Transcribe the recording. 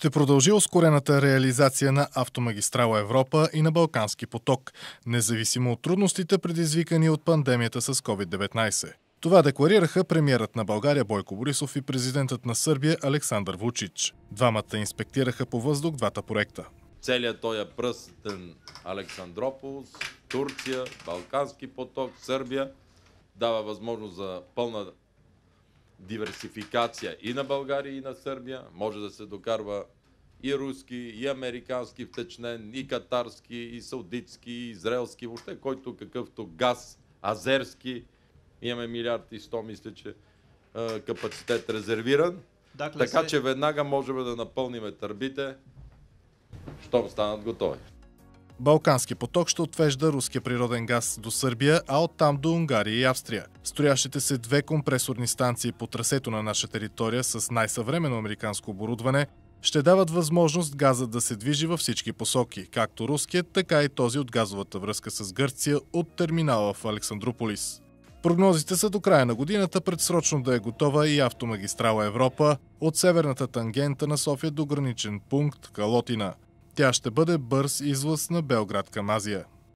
Ще продължи ускорената реализация на автомагистрала Европа и на Балкански поток, независимо от трудностите, предизвикани от пандемията с COVID-19. Това декларираха премиерът на България Бойко Борисов и президентът на Сърбия Александър Вучич. Двамата инспектираха по въздух двата проекта. Целият този пръстен Александрополс, Турция, Балкански поток, Сърбия дава възможност за пълна диверсификация и на България, и на Сърбия. Може да се докарва и руски, и американски втечнен, и катарски, и саудитски, и израелски, въобще който какъвто газ, азерски. Имаме милиард и сто, мисля, че е, капацитет резервиран. Дакле така се... че веднага можем да напълним търбите, щом станат готови. Балкански поток ще отвежда руския природен газ до Сърбия, а оттам до Унгария и Австрия. Стоящите се две компресорни станции по трасето на наша територия с най-съвременно американско оборудване ще дават възможност газът да се движи във всички посоки, както руският, така и този от газовата връзка с Гърция от терминала в Александрополис. Прогнозите са до края на годината предсрочно да е готова и автомагистрала Европа от северната тангента на София до граничен пункт Калотина – тя ще бъде бърз излъз на Белград към Азия.